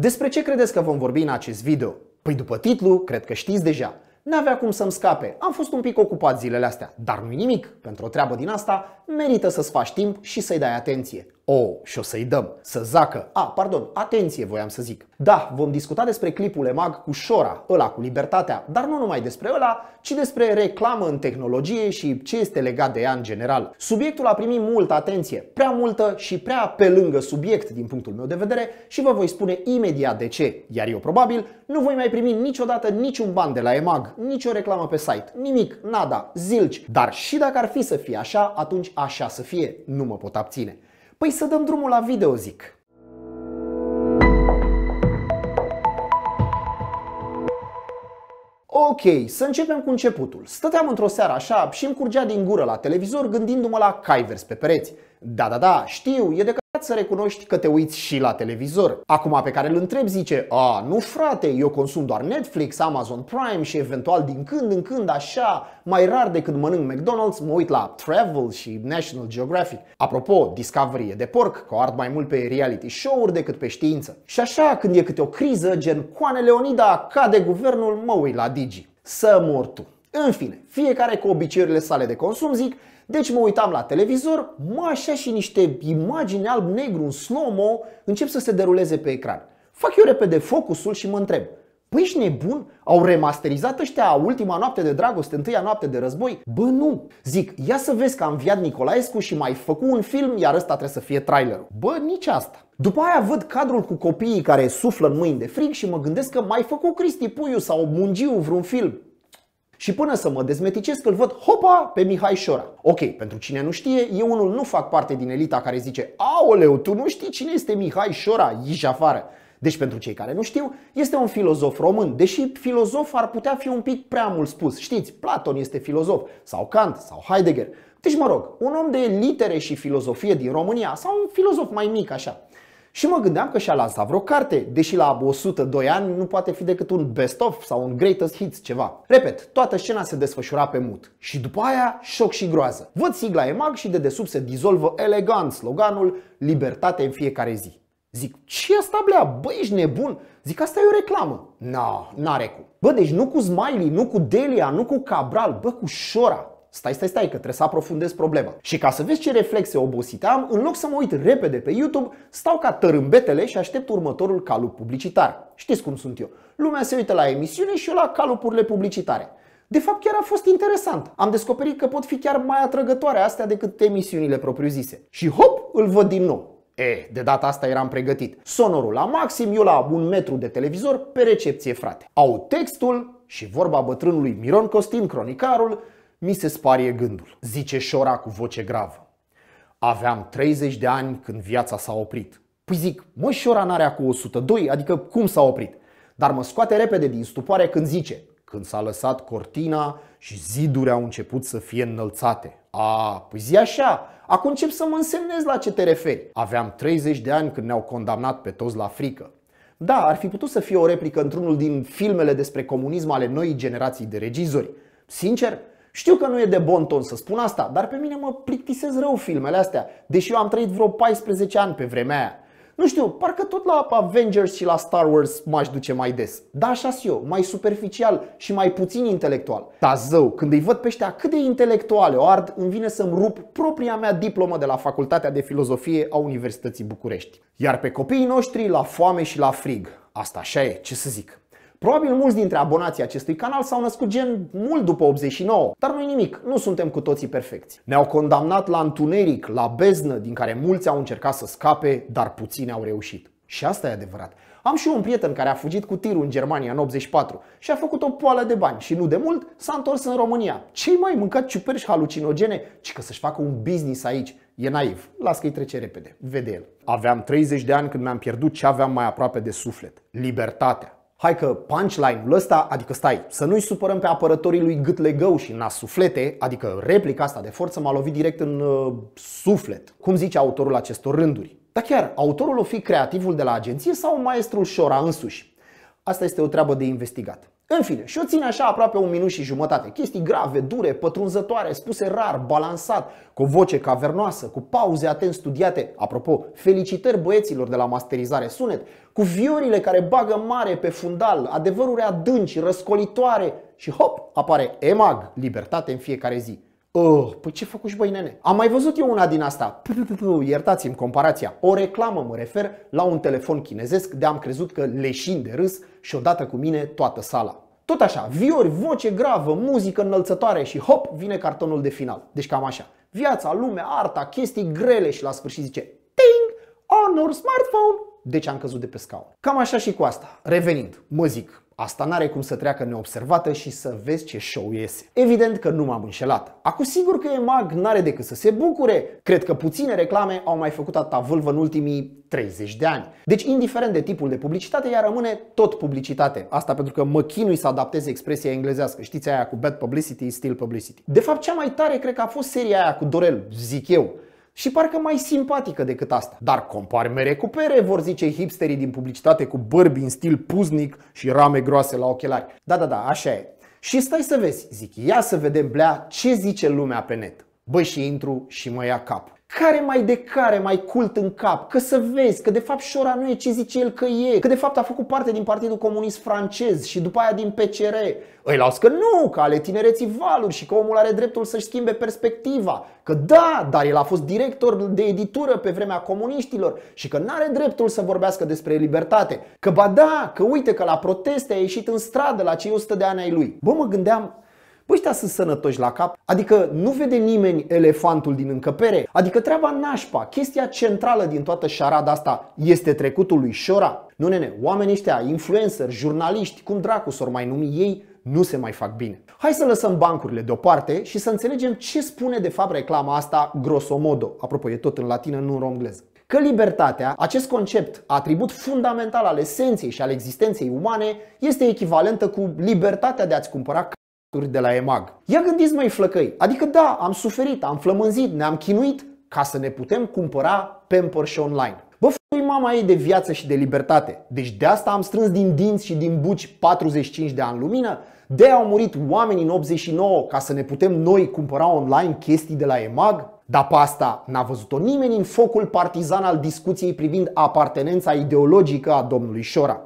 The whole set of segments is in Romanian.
Despre ce credeți că vom vorbi în acest video? Păi după titlu, cred că știți deja. N-avea cum să-mi scape, am fost un pic ocupat zilele astea, dar nu nimic, pentru o treabă din asta merită să-ți faci timp și să-i dai atenție. Oh, și o să-i dăm să zacă. A, ah, pardon, atenție voiam să zic. Da, vom discuta despre clipul EMAG cu Șora, ăla cu libertatea, dar nu numai despre ăla, ci despre reclamă în tehnologie și ce este legat de ea în general. Subiectul a primit multă atenție, prea multă și prea pe lângă subiect din punctul meu de vedere și vă voi spune imediat de ce, iar eu probabil nu voi mai primi niciodată niciun ban de la EMAG, nicio reclamă pe site, nimic, nada, zilci, dar și dacă ar fi să fie așa, atunci așa să fie, nu mă pot abține. Păi să dăm drumul la video, zic. Ok, să începem cu începutul. Stăteam într-o seară așa și îmi curgea din gură la televizor gândindu-mă la Caivers pe pereți. Da, da, da, știu, e de să recunoști că te uiți și la televizor. Acum pe care îl întreb zice, a, nu frate, eu consum doar Netflix, Amazon Prime și eventual din când în când așa, mai rar decât mănânc McDonald's, mă uit la Travel și National Geographic. Apropo, Discovery e de porc, că o ard mai mult pe reality show-uri decât pe știință. Și așa, când e câte o criză, gen Coane Leonida cade guvernul, mă uit la Digi. Să mor tu! În fine, fiecare cu obiceiurile sale de consum, zic, deci mă uitam la televizor, mă așa și niște imagini alb-negru în slow-mo încep să se deruleze pe ecran. Fac eu repede focusul și mă întreb, Păi ești nebun? Au remasterizat ăștia ultima noapte de dragoste, întâia noapte de război? Bă, nu! Zic, ia să vezi că am viat Nicolaescu și mai făcut un film, iar ăsta trebuie să fie trailerul. Bă, nici asta. După aia văd cadrul cu copiii care suflă în mâini de frig și mă gândesc că mai făcut Cristi Puiu sau Mungiu vreun film. Și până să mă dezmeticesc, îl văd, hopa, pe Mihai Șora. Ok, pentru cine nu știe, eu unul nu fac parte din elita care zice Aoleu, tu nu știi cine este Mihai Șora, ieși afară. Deci pentru cei care nu știu, este un filozof român, deși filozof ar putea fi un pic prea mult spus. Știți, Platon este filozof, sau Kant, sau Heidegger. Deci mă rog, un om de litere și filozofie din România, sau un filozof mai mic așa, și mă gândeam că și-a lansat vreo carte, deși la 102 ani nu poate fi decât un best-of sau un greatest hits ceva. Repet, toată scena se desfășura pe mut. Și după aia, șoc și groază. Văd sigla EMAG și de desubt se dizolvă elegant sloganul Libertate în fiecare zi. Zic, ce asta blea? Bă, ești nebun? Zic, asta e o reclamă. Na, no, n-are cum. Bă, deci nu cu Smiley, nu cu Delia, nu cu Cabral, bă, cu Șora. Stai, stai, stai, că trebuie să aprofundez problema. Și ca să vezi ce reflexe obosite am, în loc să mă uit repede pe YouTube, stau ca tărâmbetele și aștept următorul calup publicitar. Știți cum sunt eu. Lumea se uită la emisiune și eu la calupurile publicitare. De fapt, chiar a fost interesant. Am descoperit că pot fi chiar mai atrăgătoare astea decât emisiunile propriu-zise. Și hop, îl văd din nou. E, de data asta eram pregătit. Sonorul la maxim, eu la un metru de televizor, pe recepție, frate. Au textul și vorba bătrânului Miron Costin, cronicarul, mi se sparie gândul, zice Șora cu voce gravă. Aveam 30 de ani când viața s-a oprit. Păi zic, mă, Șora n-are acum 102, adică cum s-a oprit? Dar mă scoate repede din stupoare când zice, când s-a lăsat cortina și zidurile au început să fie înălțate. A, păi zi așa, acum încep să mă însemnez la ce te referi. Aveam 30 de ani când ne-au condamnat pe toți la frică. Da, ar fi putut să fie o replică într-unul din filmele despre comunism ale noii generații de regizori. Sincer, știu că nu e de bon ton să spun asta, dar pe mine mă plictisez rău filmele astea, deși eu am trăit vreo 14 ani pe vremea aia. Nu știu, parcă tot la Avengers și la Star Wars m-aș duce mai des. Da, așa eu, mai superficial și mai puțin intelectual. Dar zău, când îi văd pe ăștia cât de intelectuale o ard, îmi vine să-mi rup propria mea diplomă de la Facultatea de Filozofie a Universității București. Iar pe copiii noștri la foame și la frig. Asta așa e, ce să zic. Probabil mulți dintre abonații acestui canal s-au născut gen mult după 89, dar nu nimic, nu suntem cu toții perfecți. Ne-au condamnat la întuneric, la beznă, din care mulți au încercat să scape, dar puțini au reușit. Și asta e adevărat. Am și un prieten care a fugit cu tirul în Germania în 84 și a făcut o poală de bani și nu de mult s-a întors în România. Cei mai mâncat ciuperci halucinogene, ci că să-și facă un business aici. E naiv, las că-i trece repede, vede el. Aveam 30 de ani când mi-am pierdut ce aveam mai aproape de suflet, libertatea hai că punchline-ul ăsta, adică stai, să nu-i supărăm pe apărătorii lui Gâtlegău și nas suflete, adică replica asta de forță m-a lovit direct în uh, suflet, cum zice autorul acestor rânduri. Dar chiar, autorul o fi creativul de la agenție sau maestrul Șora însuși? Asta este o treabă de investigat. În fine, și o ține așa aproape un minut și jumătate. Chestii grave, dure, pătrunzătoare, spuse rar, balansat, cu o voce cavernoasă, cu pauze atent studiate. Apropo, felicitări băieților de la masterizare sunet, cu viorile care bagă mare pe fundal, adevăruri adânci, răscolitoare și hop, apare EMAG, libertate în fiecare zi. Oh, păi ce făcut băi nene? Am mai văzut eu una din asta. Iertați-mi comparația. O reclamă mă refer la un telefon chinezesc de am crezut că leșin de râs și odată cu mine toată sala. Tot așa, viori, voce gravă, muzică înălțătoare și hop, vine cartonul de final. Deci cam așa. Viața, lumea, arta, chestii grele și la sfârșit zice Ting! Honor smartphone! Deci am căzut de pe scaun. Cam așa și cu asta. Revenind, mă zic, Asta n-are cum să treacă neobservată și să vezi ce show iese. Evident că nu m-am înșelat. Acu sigur că EMAG n-are decât să se bucure. Cred că puține reclame au mai făcut atâta vâlvă în ultimii 30 de ani. Deci, indiferent de tipul de publicitate, ea rămâne tot publicitate. Asta pentru că mă chinui să adaptez expresia englezească. Știți aia cu bad publicity, still publicity. De fapt, cea mai tare cred că a fost seria aia cu Dorel, zic eu și parcă mai simpatică decât asta. Dar compari mere cu pere, vor zice hipsterii din publicitate cu bărbi în stil puznic și rame groase la ochelari. Da, da, da, așa e. Și stai să vezi, zic, ia să vedem blea ce zice lumea pe net. Băi și intru și mă ia cap care mai de care mai cult în cap, că să vezi că de fapt Șora nu e ce zice el că e, că de fapt a făcut parte din Partidul Comunist Francez și după aia din PCR. Îi las că nu, că ale tinereții valuri și că omul are dreptul să-și schimbe perspectiva, că da, dar el a fost director de editură pe vremea comuniștilor și că nu are dreptul să vorbească despre libertate, că ba da, că uite că la proteste a ieșit în stradă la cei 100 de ani ai lui. Bă, mă gândeam, Bă, ăștia sunt sănătoși la cap, adică nu vede nimeni elefantul din încăpere, adică treaba nașpa, chestia centrală din toată șarada asta este trecutul lui Șora. Nu, nene, oamenii ăștia, influencer, jurnaliști, cum dracu s-or mai numi ei, nu se mai fac bine. Hai să lăsăm bancurile deoparte și să înțelegem ce spune de fapt reclama asta grosomodo. Apropo, e tot în latină, nu în romgleză. Că libertatea, acest concept, atribut fundamental al esenței și al existenței umane, este echivalentă cu libertatea de a-ți cumpăra de la EMAG. Ia gândiți mai flăcăi, adică da, am suferit, am flămânzit, ne-am chinuit ca să ne putem cumpăra Pampers și online. Bă, fui mama ei de viață și de libertate. Deci de asta am strâns din dinți și din buci 45 de ani lumină? De au murit oamenii în 89 ca să ne putem noi cumpăra online chestii de la EMAG? Dar pe asta n-a văzut-o nimeni în focul partizan al discuției privind apartenența ideologică a domnului Șora.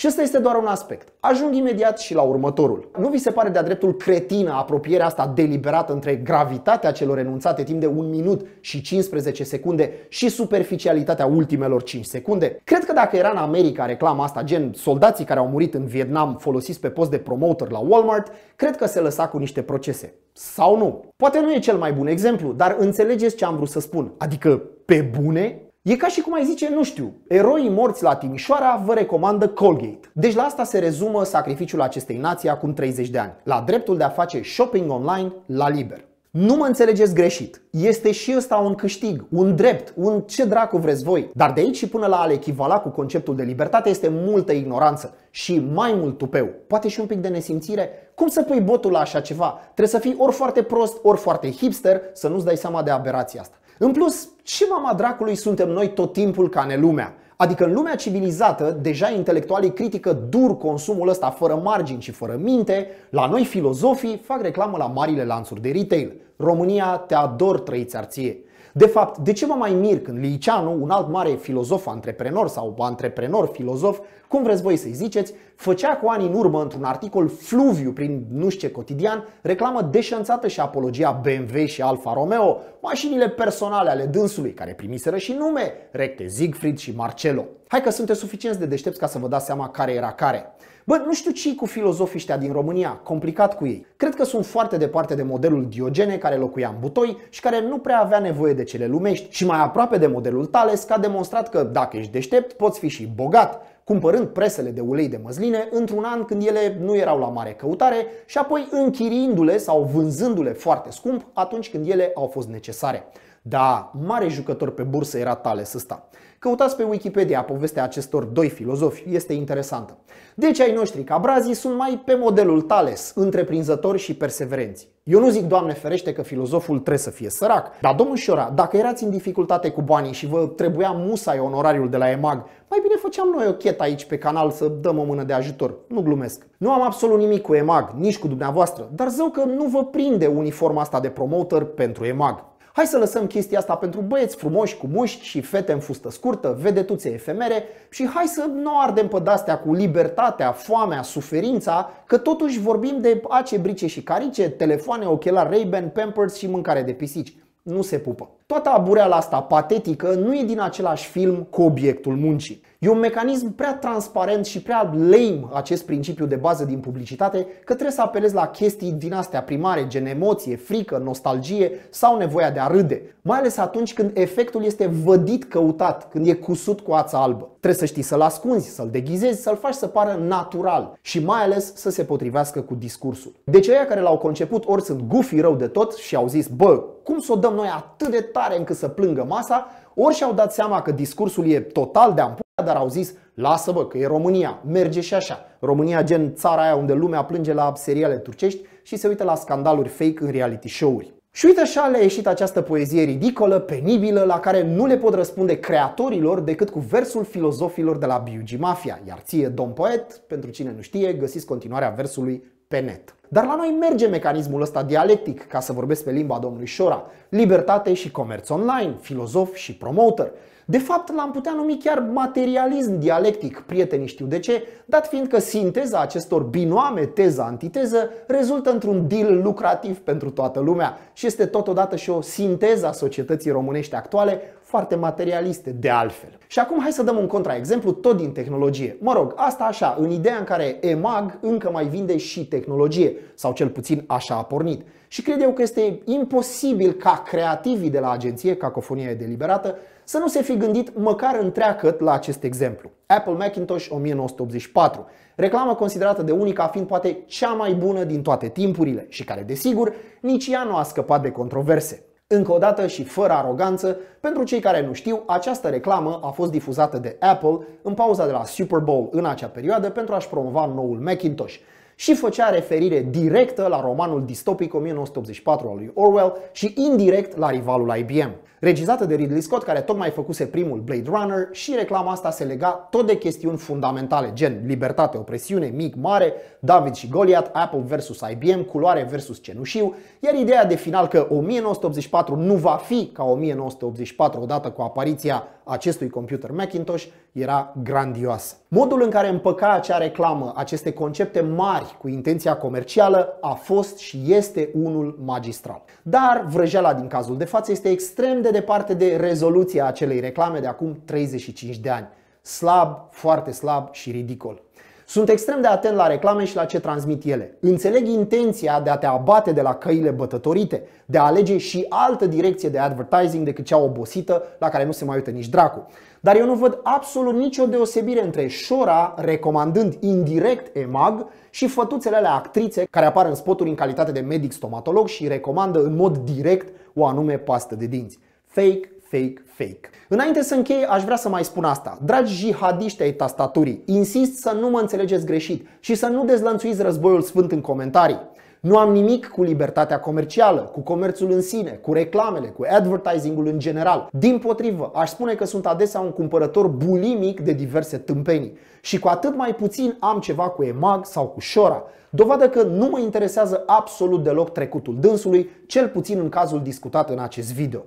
Și ăsta este doar un aspect. Ajung imediat și la următorul. Nu vi se pare de-a dreptul cretină apropierea asta deliberată între gravitatea celor enunțate timp de 1 minut și 15 secunde și superficialitatea ultimelor 5 secunde? Cred că dacă era în America reclama asta gen soldații care au murit în Vietnam folosiți pe post de promotor la Walmart, cred că se lăsa cu niște procese. Sau nu. Poate nu e cel mai bun exemplu, dar înțelegeți ce am vrut să spun. Adică, pe bune, E ca și cum ai zice, nu știu, eroii morți la Timișoara vă recomandă Colgate. Deci la asta se rezumă sacrificiul acestei nații acum 30 de ani, la dreptul de a face shopping online la liber. Nu mă înțelegeți greșit. Este și ăsta un câștig, un drept, un ce dracu vreți voi. Dar de aici și până la a echivala cu conceptul de libertate este multă ignoranță și mai mult tupeu. Poate și un pic de nesimțire. Cum să pui botul la așa ceva? Trebuie să fii ori foarte prost, ori foarte hipster să nu-ți dai seama de aberația asta. În plus, ce mama dracului suntem noi tot timpul ca în lumea? Adică în lumea civilizată, deja intelectualii critică dur consumul ăsta fără margini și fără minte, la noi filozofii fac reclamă la marile lanțuri de retail. România, te ador, trăiți ție. De fapt, de ce mă mai mir când Liceanu, un alt mare filozof antreprenor sau antreprenor filozof, cum vreți voi să-i ziceți, făcea cu ani în urmă într-un articol fluviu prin nu știu ce cotidian reclamă deșanțată și apologia BMW și Alfa Romeo, mașinile personale ale dânsului, care primiseră și nume, recte Siegfried și Marcello. Hai că sunteți suficienți de deștepți ca să vă dați seama care era care. Bă, nu știu ce cu filozofii ăștia din România, complicat cu ei. Cred că sunt foarte departe de modelul Diogene care locuia în Butoi și care nu prea avea nevoie de cele lumești și mai aproape de modelul Tales, că a demonstrat că dacă ești deștept, poți fi și bogat, cumpărând presele de ulei de măsline într-un an când ele nu erau la mare căutare și apoi închiriindu-le sau vânzându-le foarte scump atunci când ele au fost necesare. Da, mare jucător pe bursă era Thales ăsta. Căutați pe Wikipedia povestea acestor doi filozofi, este interesantă. Deci ai noștri cabrazii sunt mai pe modelul Thales, întreprinzători și perseverenți. Eu nu zic, Doamne ferește, că filozoful trebuie să fie sărac, dar domnul Șora, dacă erați în dificultate cu banii și vă trebuia musai onorariul de la EMAG, mai bine făceam noi o chetă aici pe canal să dăm o mână de ajutor. Nu glumesc. Nu am absolut nimic cu EMAG, nici cu dumneavoastră, dar zău că nu vă prinde uniforma asta de promoter pentru EMAG. Hai să lăsăm chestia asta pentru băieți frumoși cu mușchi și fete în fustă scurtă, vedetuțe efemere și hai să nu ardem pe dastea cu libertatea, foamea, suferința, că totuși vorbim de ace, brice și carice, telefoane, ochelari ray Pampers și mâncare de pisici. Nu se pupă. Toată abureala asta patetică nu e din același film cu obiectul muncii. E un mecanism prea transparent și prea lame acest principiu de bază din publicitate că trebuie să apelezi la chestii din astea primare, gen emoție, frică, nostalgie sau nevoia de a râde. Mai ales atunci când efectul este vădit căutat, când e cusut cu ața albă. Trebuie să știi să-l ascunzi, să-l deghizezi, să-l faci să pară natural și mai ales să se potrivească cu discursul. Deci aia care l-au conceput ori sunt gufi rău de tot și au zis, bă, cum să o dăm noi atât de tare încât să plângă masa, ori și-au dat seama că discursul e total de ampul dar au zis, lasă-mă că e România, merge și așa. România gen țara aia unde lumea plânge la seriale turcești și se uită la scandaluri fake în reality show-uri. Și uite așa le-a ieșit această poezie ridicolă, penibilă, la care nu le pot răspunde creatorilor decât cu versul filozofilor de la Biugi Mafia. Iar ție, domn poet, pentru cine nu știe, găsiți continuarea versului pe net. Dar la noi merge mecanismul ăsta dialectic, ca să vorbesc pe limba domnului Șora. Libertate și comerț online, filozof și promoter. De fapt, l-am putea numi chiar materialism dialectic, prietenii știu de ce, dat fiind că sinteza acestor binoame teză-antiteză rezultă într-un deal lucrativ pentru toată lumea și este totodată și o sinteză a societății românești actuale, foarte materialiste de altfel. Și acum hai să dăm un contraexemplu tot din tehnologie. Mă rog, asta așa, în ideea în care EMAG încă mai vinde și tehnologie, sau cel puțin așa a pornit. Și cred eu că este imposibil ca creativii de la agenție, Cacofonia e deliberată, să nu se fi gândit măcar întreagăt la acest exemplu. Apple Macintosh 1984, reclamă considerată de unica fiind poate cea mai bună din toate timpurile și care, desigur, nici ea nu a scăpat de controverse. Încă o dată și fără aroganță, pentru cei care nu știu, această reclamă a fost difuzată de Apple în pauza de la Super Bowl în acea perioadă pentru a-și promova noul Macintosh și făcea referire directă la romanul distopic 1984 al lui Orwell și indirect la rivalul IBM. Regizată de Ridley Scott, care tocmai făcuse primul Blade Runner și reclama asta se lega tot de chestiuni fundamentale, gen libertate, opresiune, mic, mare, David și Goliath, Apple versus IBM, culoare versus cenușiu, iar ideea de final că 1984 nu va fi ca 1984 odată cu apariția acestui computer Macintosh era grandioasă. Modul în care împăca acea reclamă, aceste concepte mari cu intenția comercială, a fost și este unul magistral. Dar vrăjeala din cazul de față este extrem de departe de rezoluția acelei reclame de acum 35 de ani. Slab, foarte slab și ridicol. Sunt extrem de atent la reclame și la ce transmit ele. Înțeleg intenția de a te abate de la căile bătătorite, de a alege și altă direcție de advertising decât cea obosită la care nu se mai uită nici dracu. Dar eu nu văd absolut nicio deosebire între Șora recomandând indirect EMAG și fătuțele alea actrițe care apar în spoturi în calitate de medic stomatolog și recomandă în mod direct o anume pastă de dinți. Fake, fake, fake. Înainte să închei, aș vrea să mai spun asta. Dragi jihadiști ai tastaturii, insist să nu mă înțelegeți greșit și să nu dezlănțuiți războiul sfânt în comentarii. Nu am nimic cu libertatea comercială, cu comerțul în sine, cu reclamele, cu advertisingul în general. Din potrivă, aș spune că sunt adesea un cumpărător bulimic de diverse tâmpenii. Și cu atât mai puțin am ceva cu EMAG sau cu Shora. Dovadă că nu mă interesează absolut deloc trecutul dânsului, cel puțin în cazul discutat în acest video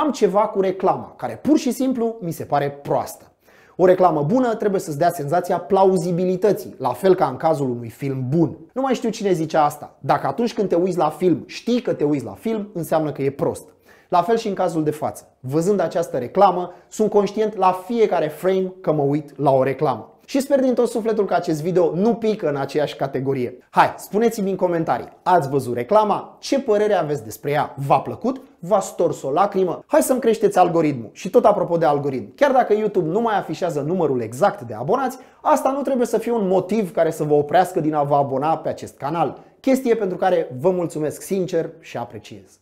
am ceva cu reclama, care pur și simplu mi se pare proastă. O reclamă bună trebuie să-ți dea senzația plauzibilității, la fel ca în cazul unui film bun. Nu mai știu cine zice asta. Dacă atunci când te uiți la film știi că te uiți la film, înseamnă că e prost. La fel și în cazul de față. Văzând această reclamă, sunt conștient la fiecare frame că mă uit la o reclamă. Și sper din tot sufletul că acest video nu pică în aceeași categorie. Hai, spuneți-mi în comentarii, ați văzut reclama? Ce părere aveți despre ea? V-a plăcut? V-a stors o lacrimă? Hai să-mi creșteți algoritmul. Și tot apropo de algoritm, chiar dacă YouTube nu mai afișează numărul exact de abonați, asta nu trebuie să fie un motiv care să vă oprească din a vă abona pe acest canal. Chestie pentru care vă mulțumesc sincer și apreciez.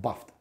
Baftă!